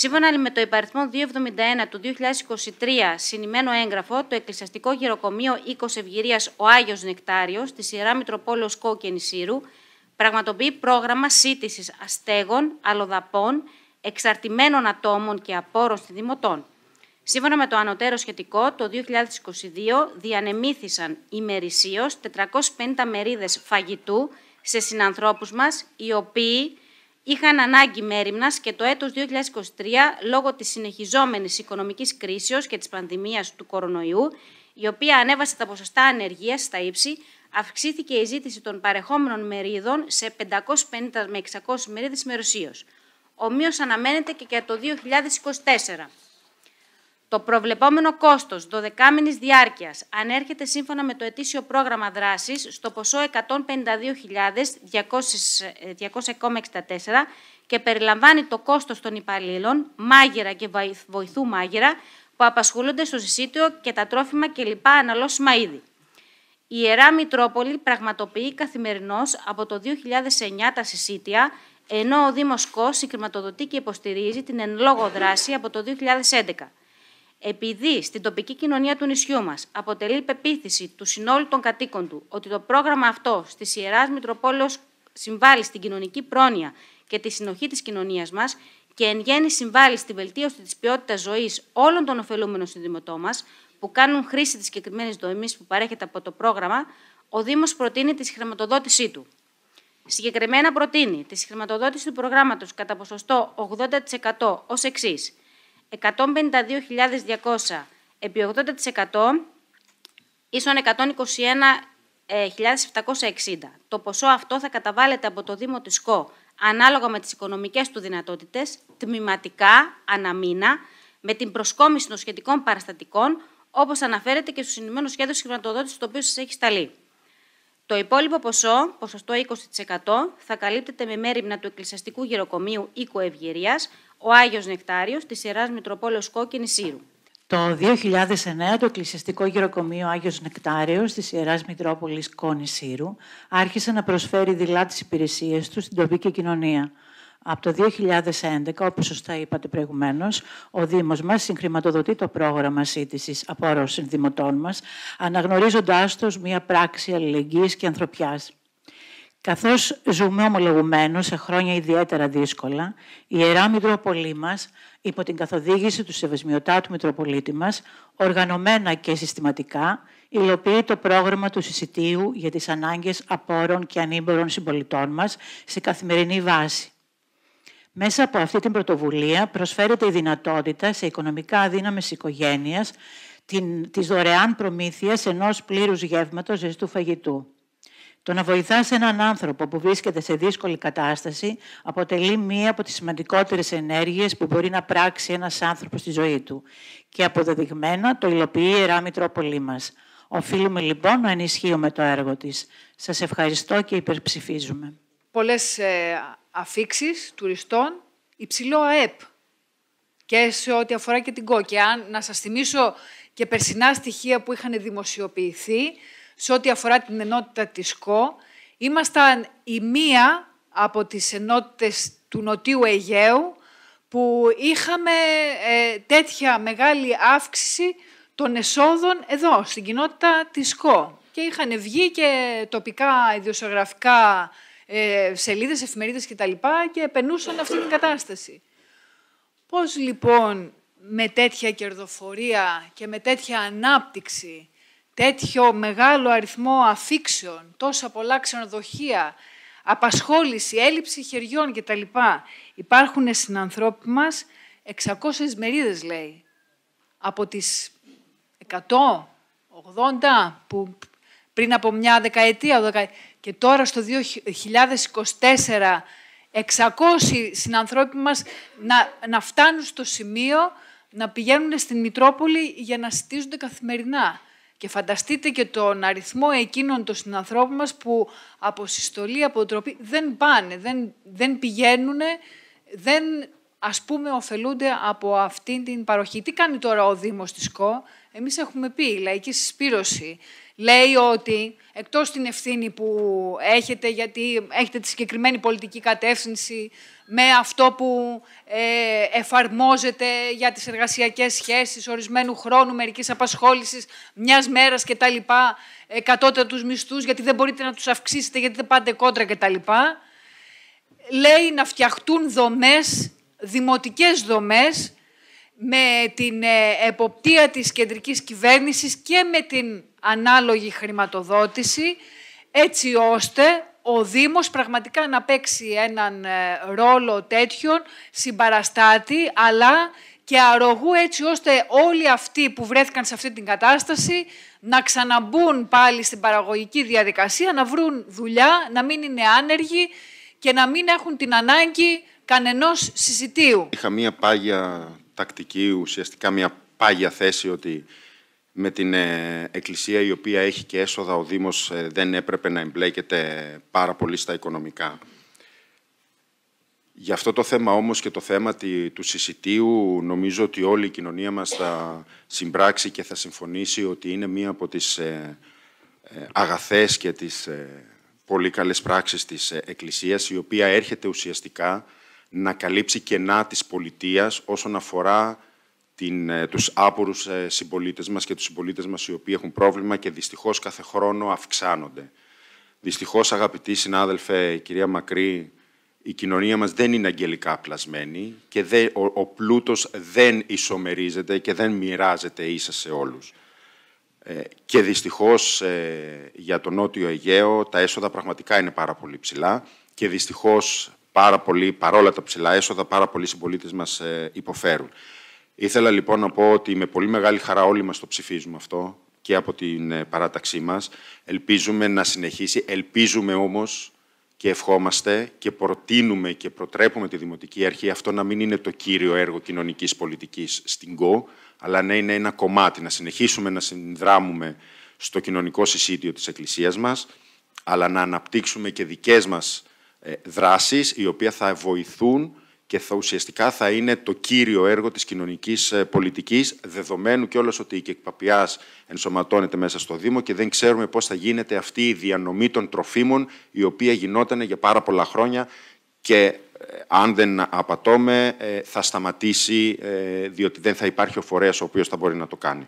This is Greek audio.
Σύμφωνα με το υπαριθμό 271 του 2023 συνημένο έγγραφο, το Εκκλησιαστικό Γεροκομείο 20 Ευγυρίας Ο Άγιος Νεκτάριος, στη Ιερά Μητροπόλεως Κόκκινη Σύρου πραγματοποιεί πρόγραμμα σύτησης αστέγων, αλλοδαπών, εξαρτημένων ατόμων και απόρων στη Δημοτών. Σύμφωνα με το ανωτέρω σχετικό, το 2022 διανεμήθησαν ημερησίως 450 μερίδες φαγητού σε συνανθρώπους μας, οι οποίοι είχαν ανάγκη μέρημνας και το έτος 2023, λόγω της συνεχιζόμενης οικονομικής κρίσεως και της πανδημίας του κορονοϊού, η οποία ανέβασε τα ποσοστά ανεργίας στα ύψη, αυξήθηκε η ζήτηση των παρεχόμενων μερίδων σε 550 με 600 μερίδες μεροσίως. Ομοίως αναμένεται και για το 2024. Το προβλεπόμενο κόστος 12μηνη διάρκειας ανέρχεται σύμφωνα με το ετήσιο πρόγραμμα δράσης στο ποσό 152.264 ε, και περιλαμβάνει το κόστος των υπαλλήλων, μάγειρα και βοηθού μάγειρα που απασχολούνται στο συσίτιο και τα τρόφιμα κλπ. αναλώσιμα είδη. Η Ιερά Μητρόπολη πραγματοποιεί καθημερινώς από το 2009 τα συσίτια, ενώ ο Δήμος Κος συγκριματοδοτεί και υποστηρίζει την εν λόγω δράση από το 2011. Επειδή στην τοπική κοινωνία του νησιού μας αποτελεί πεποίθηση του συνόλου των κατοίκων του ότι το πρόγραμμα αυτό στη Ιεράς Μητροπόλεως συμβάλλει στην κοινωνική πρόνοια και τη συνοχή της κοινωνίας μας και εν γέννη συμβάλλει στη βελτίωση της ποιότητας ζωής όλων των ωφελούμενων συνδημοτών μας, που κάνουν χρήση της συγκεκριμένης δομής που παρέχεται από το πρόγραμμα, ο Δήμος προτείνει τη χρηματοδότησή του. Συγκεκριμένα προτείνει τη χρηματοδότηση του προγράμματος κατά ποσοστό 80% ως εξής. 152.200 επί 80% ίσον 121.760. Το ποσό αυτό θα καταβάλλεται από το Δήμο της ΚΟ ανάλογα με τις οικονομικές του δυνατότητες, τμηματικά, αναμήνα, με την προσκόμιση των σχετικών παραστατικών, όπως αναφέρεται και στο συνημμένο σχέδιο χρηματοδότηση το οποίο σας έχει σταλεί. Το υπόλοιπο ποσό, ποσοστό 20%, θα καλύπτεται με μέρημνα του εκκλησιαστικού γεροκομείου οίκου Ευγερίας ο Άγιος Νεκτάριος της Ιεράς Μητροπόλεως Κόκκινης Σύρου. Το 2009 το Εκκλησιαστικό Γεροκομείο Άγιος Νεκτάριος της Ιεράς Μητρόπολης Κόνης Σύρου άρχισε να προσφέρει δειλά τις υπηρεσίες του στην τοπική κοινωνία. Από το 2011, όπως σωστά είπατε προηγουμένως, ο Δήμος μας συγχρηματοδοτεί το πρόγραμμα σύντησης από όρος συνδημοτών μας, αναγνωρίζοντάς τους μια πράξη αλληλεγγύης και ανθρωπιάς. Καθώς ζούμε ομολογουμένως σε χρόνια ιδιαίτερα δύσκολα, η Ιερά Μητροπολή υπό την καθοδήγηση του Σεβεσμιωτάτου Μητροπολίτη μας, οργανωμένα και συστηματικά, υλοποιεί το πρόγραμμα του συσιτίου για τις ανάγκες απόρων και ανήμπορων συμπολιτών μας σε καθημερινή βάση. Μέσα από αυτή την πρωτοβουλία προσφέρεται η δυνατότητα σε οικονομικά αδύναμες οικογένειας την, της δωρεάν προμήθειας ενός πλήρους γεύματος ζεστού φαγητού. Το να βοηθάς έναν άνθρωπο που βρίσκεται σε δύσκολη κατάσταση αποτελεί μία από τις σημαντικότερες ενέργειες που μπορεί να πράξει ένας άνθρωπος στη ζωή του και αποδεδειγμένα το υλοποιεί η Ιερά Μητρόπολή μας. Οφείλουμε λοιπόν να ενισχύουμε το έργο της. Σας ευχαριστώ και υπερψηφίζουμε. Πολλές ε, αφήξεις τουριστών, υψηλό ΑΕΠ και σε ό,τι αφορά και την ΚΟΚΕΑΝ. να σας θυμίσω και περσινά στοιχεία που είχαν δημοσιοποιηθεί, σε ό,τι αφορά την ενότητα της ΚΟ. Ήμασταν η μία από τις ενότητες του Νοτίου Αιγαίου που είχαμε ε, τέτοια μεγάλη αύξηση των εσόδων εδώ, στην κοινότητα της ΚΟ. Και είχαν βγει και τοπικά ιδιοσιογραφικά ε, σελίδες, εφημερίδες κτλ. και επενούσαν αυτή την κατάσταση. Πώς λοιπόν με τέτοια κερδοφορία και με τέτοια ανάπτυξη τέτοιο μεγάλο αριθμό αφήξεων, τόσα πολλά ξενοδοχεία, απασχόληση, έλλειψη χεριών κτλ. Υπάρχουν συνανθρώποι μας 600 μερίδες λέει. Από τις 180 που πριν από μια δεκαετία, και τώρα στο 2024 600 συνανθρώποι μας να, να φτάνουν στο σημείο να πηγαίνουν στην Μητρόπολη για να συστίζονται καθημερινά. Και φανταστείτε και τον αριθμό εκείνων των συνανθρώπων μας που από συστολή, από τροπή δεν πάνε, δεν, δεν πηγαίνουν, δεν ας πούμε, ωφελούνται από αυτήν την παροχή. Τι κάνει τώρα ο Δήμος της ΚΟ. Εμείς έχουμε πει, η λαϊκή συσπήρωση λέει ότι εκτός την ευθύνη που έχετε, γιατί έχετε τη συγκεκριμένη πολιτική κατεύθυνση, με αυτό που ε, εφαρμόζεται για τις εργασιακές σχέσεις, ορισμένου χρόνου, μερικής απασχόλησης, μιας μέρας κτλ, τα ε, κατώτερα τους μισθούς, γιατί δεν μπορείτε να τους αυξήσετε, γιατί δεν πάτε κόντρα κτλ. Λέει να φτιαχτούν δομές δημοτικές δομές με την ε, εποπτεία της κεντρικής κυβέρνησης και με την ανάλογη χρηματοδότηση έτσι ώστε ο Δήμος πραγματικά να παίξει έναν ε, ρόλο τέτοιον συμπαραστάτη αλλά και αρρωγού έτσι ώστε όλοι αυτοί που βρέθηκαν σε αυτή την κατάσταση να ξαναμπούν πάλι στην παραγωγική διαδικασία, να βρουν δουλειά, να μην είναι άνεργοι και να μην έχουν την ανάγκη κανενός συσιτίου. Είχα μία πάγια τακτική, ουσιαστικά μία πάγια θέση ότι με την ε, Εκκλησία η οποία έχει και έσοδα ο Δήμος ε, δεν έπρεπε να εμπλέκεται πάρα πολύ στα οικονομικά. Για αυτό το θέμα όμως και το θέμα του συσιτίου νομίζω ότι όλη η κοινωνία μας θα συμπράξει και θα συμφωνήσει ότι είναι μία από τις ε, αγαθές και τις πολύ καλές πράξεις της Εκκλησίας η οποία έρχεται ουσιαστικά να καλύψει κενά της πολιτείας όσον αφορά την, ε, τους άπορους ε, συμπολίτες μας και τους συμπολίτες μας οι οποίοι έχουν πρόβλημα και δυστυχώς κάθε χρόνο αυξάνονται. Δυστυχώς, αγαπητοί συνάδελφε, κυρία Μακρύ, η κοινωνία μας δεν είναι αγγελικά πλασμένη και δε, ο, πλούτος δεν ισομερίζεται και δεν μοιράζεται ίσα σε όλους. Ε, και δυστυχώς για τον Νότιο Αιγαίο τα έσοδα πραγματικά είναι πάρα πολύ ψηλά και δυστυχώς πάρα πολύ παρόλα τα ψηλά έσοδα, πάρα πολλοί συμπολίτες μας ε, υποφέρουν. Ήθελα λοιπόν να πω ότι με πολύ μεγάλη χαρά όλοι μας το ψηφίζουμε αυτό και από την ε, παράταξή μας. Ελπίζουμε να συνεχίσει. Ελπίζουμε όμως και ευχόμαστε και προτείνουμε και προτρέπουμε τη Δημοτική Αρχή αυτό να μην είναι το κύριο έργο κοινωνικής πολιτικής στην ΚΟ, αλλά να είναι ένα κομμάτι, να συνεχίσουμε να συνδράμουμε στο κοινωνικό συσίδιο της Εκκλησίας μας, αλλά να αναπτύξουμε και δικές μας ε, δράσεις οι οποίες θα βοηθούν και θα ουσιαστικά θα είναι το κύριο έργο της κοινωνικής ε, πολιτικής, δεδομένου και ότι η κεκπαπιάς ενσωματώνεται μέσα στο Δήμο και δεν ξέρουμε πώς θα γίνεται αυτή η διανομή των τροφίμων, η οποία γινόταν για πάρα πολλά χρόνια και ε, αν δεν απατώμε θα σταματήσει, διότι δεν θα υπάρχει ο φορέας ο οποίος θα μπορεί να το κάνει.